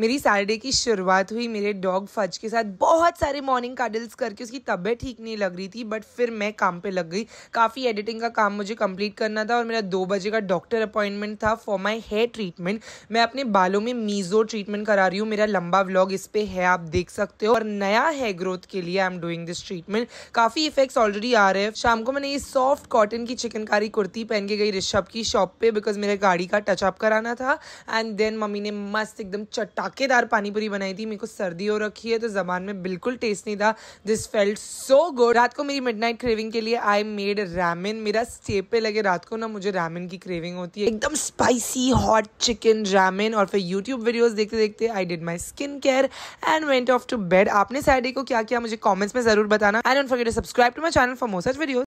मेरी सैटरडे की शुरुआत हुई मेरे डॉग फज के साथ बहुत सारे मॉर्निंग कार्डल्स करके उसकी तबीयत ठीक नहीं लग रही थी बट फिर मैं काम पे लग गई काफ़ी एडिटिंग का काम मुझे कंप्लीट करना था और मेरा दो बजे का डॉक्टर अपॉइंटमेंट था फॉर माई हेयर ट्रीटमेंट मैं अपने बालों में मीज़ो ट्रीटमेंट करा रही हूँ मेरा लंबा व्लॉग इस पर है आप देख सकते हो और नया हेयर ग्रोथ के लिए I am doing this treatment काफ़ी इफेक्ट्स ऑलरेडी आ रहे हैं शाम को मैंने ये सॉफ्ट कॉटन की चिकनकारी कुर्ती पहन के गई ऋषभ की शॉप पे बिकॉज मेरे गाड़ी का टचअप कराना था एंड देन मम्मी ने मस्त एकदम चट्टा धमाकेदार पानीपुरी बनाई थी मेरे को सर्दी हो रखी है तो जबान में बिल्कुल टेस्ट नहीं था दिस फेल्ट सो गुड रात को मेरी मिड नाइट क्रेविंग के लिए आई मेड रैमिन मेरा स्टेप पे लगे रात को ना मुझे रैमिन की क्रेविंग होती है एकदम स्पाइसी हॉट चिकन रैमिन और फिर यूट्यूब वीडियोज देखते देखते I did my skin care and went off to bed आपने सैडे को क्या किया मुझे कॉमेंट्स में जरूर बताना and for forget subscribe to my channel for more such video